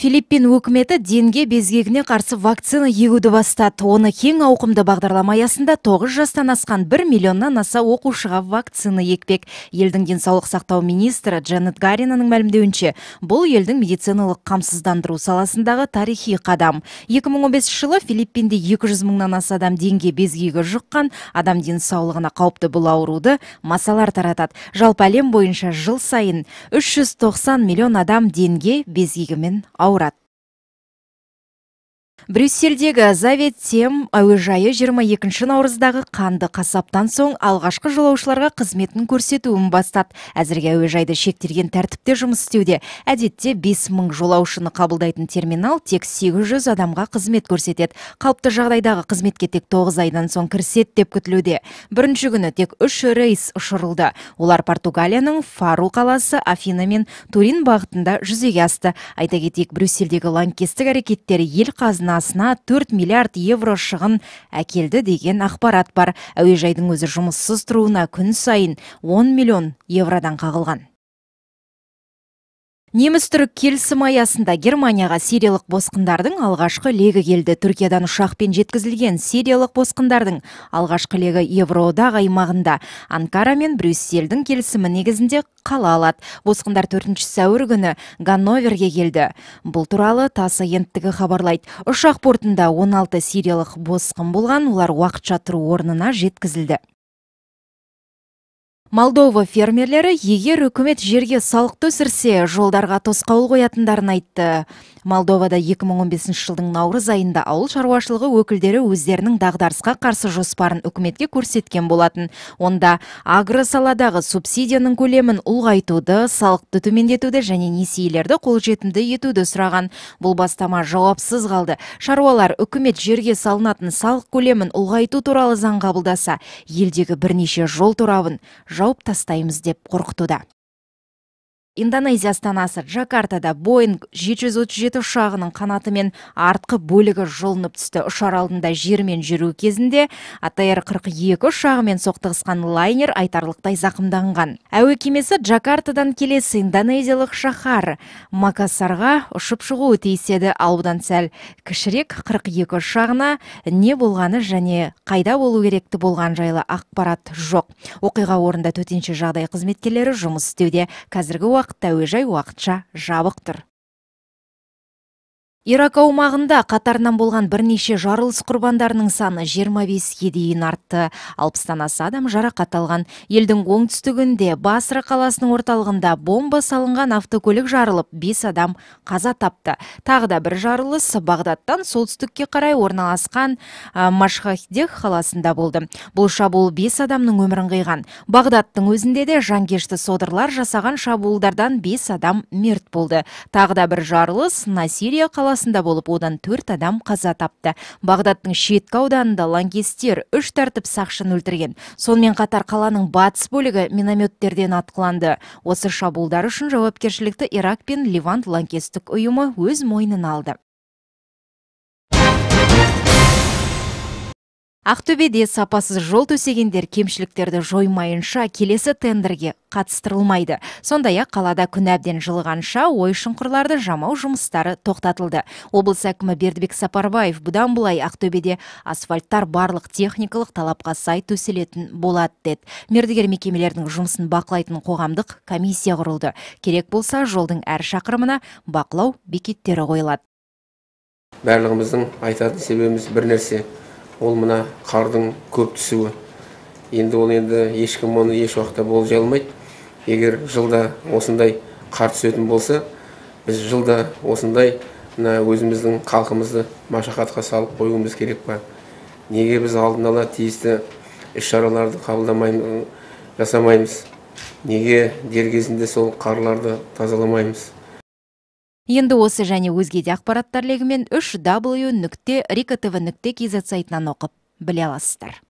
филиппин өкіметі денге безгегіне қарсы вакцина егуді бастады оны кең ауқымды бағдарлама аясында 9 жастан асқан 1 миллионнан аса оқушыға вакцина екпек елдің денсаулық сақтау министрі джанет гаринаның мәлімдеуінше бұл елдің медициналық қамсыздандыру саласындағы тарихи қадам 2015 жылы филиппинде 200 мыңнан аса адам денге безгегі жұққан адам денсаулығына қауіпті бұл ауруды масалар таратады жалпы бойынша жыл сайын 390 миллион адам денге безгегімен aurat брюссельдегі завет тем әуежайы 22 наурыздағы қанды қасаптан соң алғашқы жолаушыларға қызметін көрсетуін бастады әзірге әуежайды шектерген тәртіпте жұмыс істеуде әдетте 5000 жолаушыны қабылдайтын терминал тек 800 адамға қызмет көрсетеді қалыпты жағдайдағы қызметке тек 9 айдан соң кіріседі деп күтілуде бірінші күні тек үш рейс ұшырылды олар португалияның фару қаласы афина мен турин бағытында жүзеге асты айта кетейік брюссельдегі лаңкестік әрекеттер ел қазына қоймасына 4 миллиард евро шығын әкелді деген ақпарат бар әуежайдың өзі жұмыссыз тұруына күн сайын 10 миллион евродан қағылған неміс түрік келісімі аясында германияға сириялық босқындардың алғашқы легі келді түркиядан ұшақпен жеткізілген сириялық босқындардың алғашқы легі евроодақ аймағында анкара мен брюссельдің келісімі негізінде қала алады босқындар төртінші сәуір күні ганноверге келді бұл туралы тасс агенттігі хабарлайды ұшақ портында 16 сириялық босқын болған олар уақытша тұру орнына жеткізілді Молдова фермерлері егер үкімет жерге салықты өсірсе, жолдарға тосқауыл қоятындарын айтты. Молдовада 2015 жылдың наурыз айында ауыл шаруашылығы өкілдері өздерінің дағдарысқа қарсы жоспарын үкіметке көрсеткен болатын. Онда агросаладағы субсидияның көлемін ұлғайтуды, салықты төмендетуді және несиелерді қолжетімді етуді сұраған. Бұл бастама жауапсыз қалды. Шаруалар үкімет жерге салынатын салық көлемін ұлғайту туралы заң қабылдаса, елдегі бірнеше жол торабын жауып тастаймыз деп қорқытуда индонезия астанасы джакартада боинг 737 ұшағының қанаты мен артқы бөлігі жұлынып түсті ұшар алдында жермен жүру кезінде атр 42 ұшағымен соқтығысқан лайнер айтарлықтай зақымданған әуе кемесі джакартадан келесі индонезиялық шаһар макасарға ұшып шығуы тиіс еді сәл кішірек 42 ұшағына не болғаны және қайда болу керекті болған жайлы ақпарат жоқ оқиға орнында төтенше жағдай қызметкерлері жұмыс істеуде қазіргі уақытта әуежай уақытша жабық тұр Ирак аумағында қатарынан болған бірнеше жарылыс құрбандарының саны 25-ге дейін артты. Алпыстан аса адам жарақат алған. Елдің оңтүстігінде Басра қаласының орталығында бомба салынған автокөлік жарылып, 5 адам қаза тапты. Тағы да бір жарылыс Бағдаттан солтүстікке қарай орналасқан машхахдех қаласында болды. Бұл шабуыл 5 адамның өмірін қиған. Бағдаттың өзінде де жанкешті содырлар жасаған шабуылдардан бес адам мерт болды. Тағы да бір жарылыс Насирия қаласында болып одан төрт адам қаза тапты Бағдаттың шеткі ауданында лангестер үш тәртіп сақшын өлтірген сонымен қатар қаланың батыс бөлігі минометтерден атқыланды осы шабулдар үшін жауапкершілікті ирак пен левант лангестік ұйымы өз мойнына алды ақтөбеде сапасыз жол төсегендер кемшіліктерді жоймайынша келесі тендерге қатыстырылмайды сондай ақ қалада күн әбден жылығанша ой шұңқырларды жамау жұмыстары тоқтатылды облыс әкімі бердібек сапарбаев бұдан былай ақтөбеде асфальттар барлық техникалық талапқа сай төселетін болады деді мердігер мекемелердің жұмысын бақылайтын қоғамдық комиссия құрылды керек болса жолдың әр шақырымына бақылау бекеттері қойылады барлығымыздың айтатын себебіміз бір нәрсе ол мына қардың көп түсуі енді ол енді ешкім оны еш уақытта болжай алмайды егер жылда осындай қар түсетін болса біз жылда осындай мына өзіміздің халқымызды машақатқа салып қоюымыз керек па неге біз алдын ала тиісті іс шараларды қабылдамаймыз жасамаймыз неге дер кезінде сол қарларды тазаламаймыз енді осы және өзге де ақпараттар легімен үш w нүкте рика тв нүкте кз сайтынан оқып біле аласыздар